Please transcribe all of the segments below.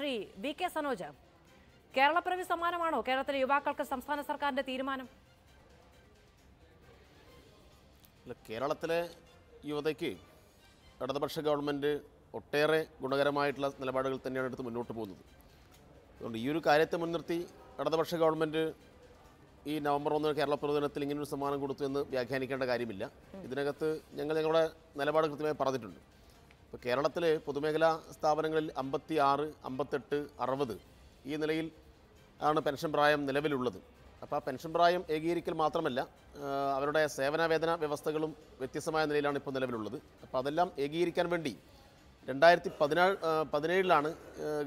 Shri V K Sanoj Keralapiravi സമ്മാനമാണോ കേരളത്തിലെ യുവാക്കൾക്ക് സംസ്ഥാന സർക്കാരിന്റെ തീരുമാനം കേരളത്തിലെ യുവതയ്ക്ക് ഇടതുപക്ഷ ഗവൺമെൻറ് ഒട്ടേറെ ഗുണകരമായിട്ടുള്ള നിലപാടുകൾ തന്നെയാണ് എടുത്ത് മുന്നോട്ട് പോകുന്നത് അതുകൊണ്ട് ഈ ഒരു കാര്യത്തെ മുൻനിർത്തി ഇടതുപക്ഷ ഗവൺമെൻറ് ഈ നവംബർ ഒന്ന് കേരള ദിനത്തിൽ ഇങ്ങനൊരു സമ്മാനം കൊടുത്തു എന്ന് വ്യാഖ്യാനിക്കേണ്ട കാര്യമില്ല ഇതിനകത്ത് ഞങ്ങൾ ഞങ്ങളുടെ നിലപാട് കൃത്യമായി പറഞ്ഞിട്ടുണ്ട് ഇപ്പോൾ കേരളത്തിലെ പൊതുമേഖലാ സ്ഥാപനങ്ങളിൽ അമ്പത്തി ആറ് അമ്പത്തെട്ട് അറുപത് ഈ നിലയിൽ ആണ് പെൻഷൻ പ്രായം നിലവിലുള്ളത് അപ്പോൾ ആ പെൻഷൻ പ്രായം ഏകീകരിക്കൽ മാത്രമല്ല അവരുടെ സേവനവേദന വ്യവസ്ഥകളും വ്യത്യസ്തമായ നിലയിലാണ് ഇപ്പോൾ നിലവിലുള്ളത് അപ്പോൾ അതെല്ലാം ഏകീകരിക്കാൻ വേണ്ടി രണ്ടായിരത്തി പതിനേഴ് പതിനേഴിലാണ്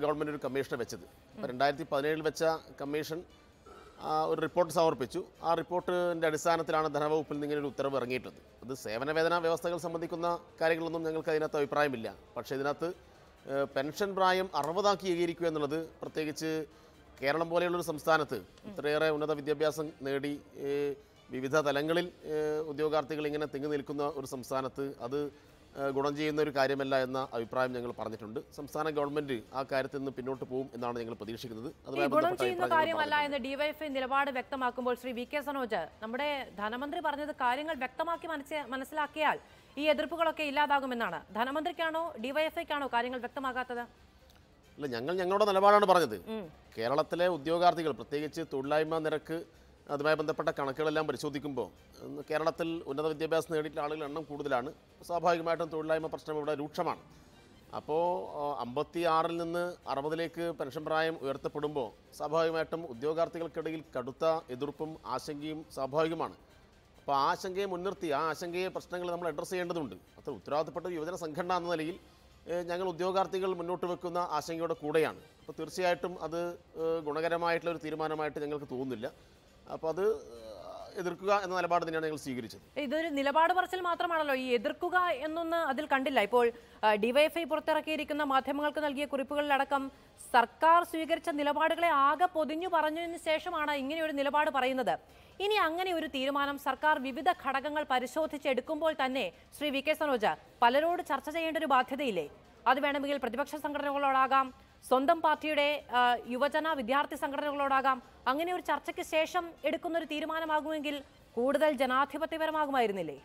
ഗവൺമെൻറ് ഒരു കമ്മീഷനെ വെച്ചത് അപ്പോൾ രണ്ടായിരത്തി പതിനേഴിൽ വെച്ച കമ്മീഷൻ ഒരു റിപ്പോർട്ട് സമർപ്പിച്ചു ആ റിപ്പോർട്ടിൻ്റെ അടിസ്ഥാനത്തിലാണ് ധനവകുപ്പിൽ നിന്ന് ഇങ്ങനൊരു ഉത്തരവ് ഇറങ്ങിയിട്ടുള്ളത് അത് വേതന വ്യവസ്ഥകൾ സംബന്ധിക്കുന്ന കാര്യങ്ങളൊന്നും ഞങ്ങൾക്ക് അതിനകത്ത് അഭിപ്രായമില്ല പക്ഷേ ഇതിനകത്ത് പെൻഷൻ പ്രായം അറുപതാക്കി ഏകീകരിക്കുക എന്നുള്ളത് പ്രത്യേകിച്ച് കേരളം പോലെയുള്ളൊരു സംസ്ഥാനത്ത് ഇത്രയേറെ ഉന്നത വിദ്യാഭ്യാസം നേടി വിവിധ തലങ്ങളിൽ ഉദ്യോഗാർത്ഥികൾ ഇങ്ങനെ തിങ്ങി നിൽക്കുന്ന ഒരു സംസ്ഥാനത്ത് അത് ഗുണം ചെയ്യുന്ന ഒരു കാര്യമല്ല എന്ന അഭിപ്രായം ഞങ്ങൾ പറഞ്ഞിട്ടുണ്ട് സംസ്ഥാന ഗവൺമെന്റ് ആ കാര്യത്തിൽ നിന്ന് പിന്നോട്ട് പോകും എന്നാണ് ഞങ്ങൾ പ്രതീക്ഷിക്കുന്നത് ഗുണം ചെയ്യുന്ന കാര്യമല്ല എന്ന് ഡിവൈഎഫ്ഐ നിലപാട് വ്യക്തമാക്കുമ്പോൾ ശ്രീ വി കെ സനോജ് നമ്മുടെ ധനമന്ത്രി പറഞ്ഞത് കാര്യങ്ങൾ വ്യക്തമാക്കി മനസ്സിലാക്കിയാൽ ഈ എതിർപ്പുകളൊക്കെ ഇല്ലാതാകുമെന്നാണ് ധനമന്ത്രിക്കാണോ ഡിവൈഎഫ്ഐക്കാണോ കാര്യങ്ങൾ വ്യക്തമാകാത്തത് അല്ല ഞങ്ങൾ ഞങ്ങളുടെ നിലപാടാണ് പറഞ്ഞത് കേരളത്തിലെ ഉദ്യോഗാർത്ഥികൾ പ്രത്യേകിച്ച് തൊഴിലായ്മ നിരക്ക് അതുമായി ബന്ധപ്പെട്ട കണക്കുകളെല്ലാം പരിശോധിക്കുമ്പോൾ കേരളത്തിൽ ഉന്നത വിദ്യാഭ്യാസം നേടിയിട്ടുള്ള ആളുകളുടെ എണ്ണം കൂടുതലാണ് സ്വാഭാവികമായിട്ടും തൊഴിലില്ലായ്മ പ്രശ്നം ഇവിടെ രൂക്ഷമാണ് അപ്പോൾ അമ്പത്തി ആറിൽ നിന്ന് അറുപതിലേക്ക് പെൻഷൻ പ്രായം ഉയർത്തപ്പെടുമ്പോൾ സ്വാഭാവികമായിട്ടും ഉദ്യോഗാർത്ഥികൾക്കിടയിൽ കടുത്ത എതിർപ്പും ആശങ്കയും സ്വാഭാവികമാണ് അപ്പോൾ ആ ആശങ്കയെ മുൻനിർത്തി ആ ആശങ്കയെ പ്രശ്നങ്ങൾ നമ്മൾ അഡ്രസ്സ് ചെയ്യേണ്ടതുണ്ട് അത്ര ഉത്തരവാദിത്തപ്പെട്ട യുവജന സംഘടന എന്ന നിലയിൽ ഞങ്ങൾ ഉദ്യോഗാർത്ഥികൾ മുന്നോട്ട് വെക്കുന്ന ആശങ്കയുടെ കൂടെയാണ് അപ്പോൾ തീർച്ചയായിട്ടും അത് ഗുണകരമായിട്ടുള്ള ഒരു തീരുമാനമായിട്ട് ഞങ്ങൾക്ക് തോന്നുന്നില്ല അപ്പോൾ അത് എതിർക്കുക എന്ന നിലപാട് തന്നെയാണ് ഞങ്ങൾ സ്വീകരിച്ചത് ഇതൊരു നിലപാട് പറച്ചിൽ മാത്രമാണല്ലോ ഈ എതിർക്കുക എന്നൊന്ന് അതിൽ കണ്ടില്ല ഇപ്പോൾ ഡിവൈഎഫ്ഐ പുറത്തിറക്കിയിരിക്കുന്ന മാധ്യമങ്ങൾക്ക് നൽകിയ കുറിപ്പുകളിലടക്കം സർക്കാർ സ്വീകരിച്ച നിലപാടുകളെ ആകെ പൊതിഞ്ഞു പറഞ്ഞതിന് ശേഷമാണ് ഒരു നിലപാട് പറയുന്നത് ഇനി അങ്ങനെ ഒരു തീരുമാനം സർക്കാർ വിവിധ ഘടകങ്ങൾ പരിശോധിച്ചെടുക്കുമ്പോൾ തന്നെ ശ്രീ വി കെ സനോജ പലരോട് ചർച്ച ചെയ്യേണ്ട ഒരു ബാധ്യതയില്ലേ അത് വേണമെങ്കിൽ പ്രതിപക്ഷ സംഘടനകളോടാകാം സ്വന്തം പാർട്ടിയുടെ യുവജന വിദ്യാർത്ഥി സംഘടനകളോടാകാം അങ്ങനെ ഒരു ചർച്ചയ്ക്ക് ശേഷം എടുക്കുന്ന ഒരു തീരുമാനമാകുമെങ്കിൽ കൂടുതൽ ജനാധിപത്യപരമാകുമായിരുന്നില്ലേ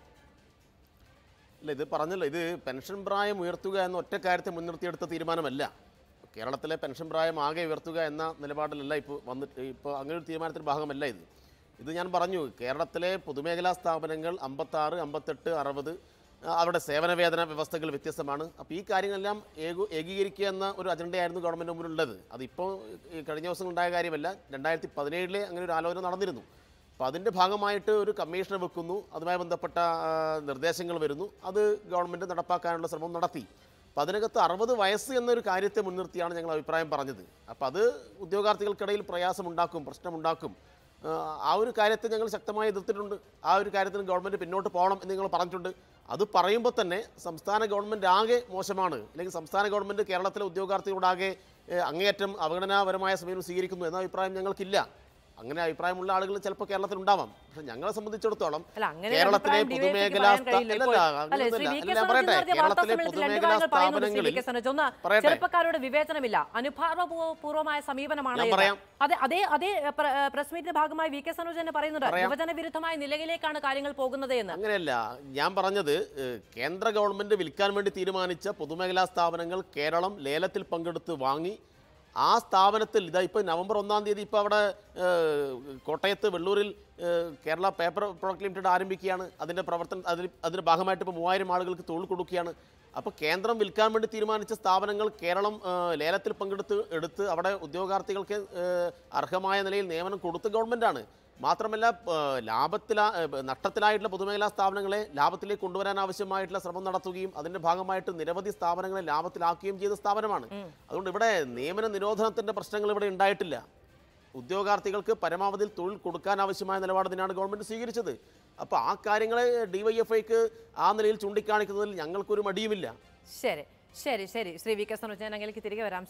അല്ല ഇത് പറഞ്ഞല്ലോ ഇത് പെൻഷൻ പ്രായം ഉയർത്തുക എന്ന ഒറ്റ കാര്യത്തെ മുൻനിർത്തിയെടുത്ത തീരുമാനമല്ല കേരളത്തിലെ പെൻഷൻ പ്രായം ആകെ ഉയർത്തുക എന്ന നിലപാടിലല്ല ഇപ്പോൾ വന്നിട്ട് ഇപ്പോൾ അങ്ങനെ ഒരു തീരുമാനത്തിൻ്റെ ഭാഗമല്ല ഇത് ഇത് ഞാൻ പറഞ്ഞു കേരളത്തിലെ പൊതുമേഖലാ സ്ഥാപനങ്ങൾ അമ്പത്താറ് അമ്പത്തെട്ട് അറുപത് അവരുടെ സേവന വേതന വ്യവസ്ഥകൾ വ്യത്യസ്തമാണ് അപ്പോൾ ഈ കാര്യങ്ങളെല്ലാം ഏകൂ ഏകീകരിക്കുക എന്ന ഒരു അജണ്ടയായിരുന്നു ഗവൺമെൻറ് മുമ്പിലുള്ളത് അതിപ്പോൾ കഴിഞ്ഞ ദിവസം ഉണ്ടായ കാര്യമല്ല രണ്ടായിരത്തി പതിനേഴിലെ അങ്ങനെ ഒരു ആലോചന നടന്നിരുന്നു അപ്പോൾ അതിൻ്റെ ഭാഗമായിട്ട് ഒരു കമ്മീഷനെ വെക്കുന്നു അതുമായി ബന്ധപ്പെട്ട നിർദ്ദേശങ്ങൾ വരുന്നു അത് ഗവൺമെൻറ് നടപ്പാക്കാനുള്ള ശ്രമം നടത്തി അപ്പോൾ അതിനകത്ത് അറുപത് വയസ്സ് എന്നൊരു കാര്യത്തെ മുൻനിർത്തിയാണ് ഞങ്ങൾ അഭിപ്രായം പറഞ്ഞത് അപ്പോൾ അത് ഉദ്യോഗാർത്ഥികൾക്കിടയിൽ പ്രയാസമുണ്ടാക്കും പ്രശ്നമുണ്ടാക്കും ആ ഒരു കാര്യത്തെ ഞങ്ങൾ ശക്തമായി എതിർത്തിട്ടുണ്ട് ആ ഒരു കാര്യത്തിന് ഗവൺമെൻറ് പിന്നോട്ട് പോകണം എന്ന് ഞങ്ങൾ പറഞ്ഞിട്ടുണ്ട് അത് പറയുമ്പോൾ തന്നെ സംസ്ഥാന ഗവൺമെൻറ് ആകെ മോശമാണ് അല്ലെങ്കിൽ സംസ്ഥാന ഗവൺമെൻറ് കേരളത്തിലെ ഉദ്യോഗാർത്ഥികളോടാകെ അങ്ങേയറ്റം അവഗണനാപരമായ സമീപനം സ്വീകരിക്കുന്നു എന്ന അഭിപ്രായം ഞങ്ങൾക്കില്ല അങ്ങനെ അഭിപ്രായമുള്ള ആളുകൾ ചിലപ്പോൾ കേരളത്തിൽ ഉണ്ടാവാം പക്ഷെ ഞങ്ങളെ സംബന്ധിച്ചിടത്തോളം കേരളത്തിലെ പൊതുമേഖലാ കേരളത്തിലെ പൊതുമേഖലാ സ്ഥാപനങ്ങളിൽ ചെറുപ്പക്കാരുടെ വിവേചനമില്ല അനുഭാവപൂർവമായ സമീപനമാണ് അതെ അതേ അതേ പ്രസ് മീറ്റിന്റെ ഭാഗമായി വി കെ സനോജ് തന്നെ പറയുന്നുണ്ട് യുവജന വിരുദ്ധമായ നിലയിലേക്കാണ് കാര്യങ്ങൾ പോകുന്നത് എന്ന് അങ്ങനെയല്ല ഞാൻ പറഞ്ഞത് കേന്ദ്ര ഗവൺമെന്റ് വിൽക്കാൻ വേണ്ടി തീരുമാനിച്ച പൊതുമേഖലാ സ്ഥാപനങ്ങൾ കേരളം ലേലത്തിൽ പങ്കെടുത്ത് വാങ്ങി ആ സ്ഥാപനത്തിൽ ഇതാ ഇപ്പോൾ നവംബർ ഒന്നാം തീയതി ഇപ്പോൾ അവിടെ കോട്ടയത്ത് വെള്ളൂരിൽ കേരള പേപ്പർ പ്രൊഡക്റ്റ് ലിമിറ്റഡ് ആരംഭിക്കുകയാണ് അതിൻ്റെ പ്രവർത്തനം അതിൽ അതിൻ്റെ ഭാഗമായിട്ട് ഇപ്പോൾ മൂവായിരം ആളുകൾക്ക് തൊഴിൽ കൊടുക്കുകയാണ് അപ്പോൾ കേന്ദ്രം വിൽക്കാൻ വേണ്ടി തീരുമാനിച്ച സ്ഥാപനങ്ങൾ കേരളം ലേലത്തിൽ പങ്കെടുത്ത് എടുത്ത് അവിടെ ഉദ്യോഗാർത്ഥികൾക്ക് അർഹമായ നിലയിൽ നിയമനം കൊടുത്ത ഗവൺമെൻറ്റാണ് മാത്രമല്ല ലാഭത്തിലാ നഷ്ടത്തിലായിട്ടുള്ള പൊതുമേഖലാ സ്ഥാപനങ്ങളെ ലാഭത്തിലേക്ക് കൊണ്ടുവരാൻ ആവശ്യമായിട്ടുള്ള ശ്രമം നടത്തുകയും അതിന്റെ ഭാഗമായിട്ട് നിരവധി സ്ഥാപനങ്ങളെ ലാഭത്തിലാക്കുകയും ചെയ്ത സ്ഥാപനമാണ് അതുകൊണ്ട് ഇവിടെ നിയമന നിരോധനത്തിന്റെ പ്രശ്നങ്ങൾ ഇവിടെ ഉണ്ടായിട്ടില്ല ഉദ്യോഗാർത്ഥികൾക്ക് പരമാവധി തൊഴിൽ കൊടുക്കാൻ ആവശ്യമായ നിലപാട് തന്നെയാണ് ഗവൺമെന്റ് സ്വീകരിച്ചത് അപ്പോൾ ആ കാര്യങ്ങളെ ഡിവൈഎഫ്ഐക്ക് ആ നിലയിൽ ചൂണ്ടിക്കാണിക്കുന്നതിൽ ഞങ്ങൾക്കൊരു മടിയുമില്ല ശരി ശരി ശരി ശ്രീ വി കെ സനോജ് ഞാൻ തിരികെ വരാം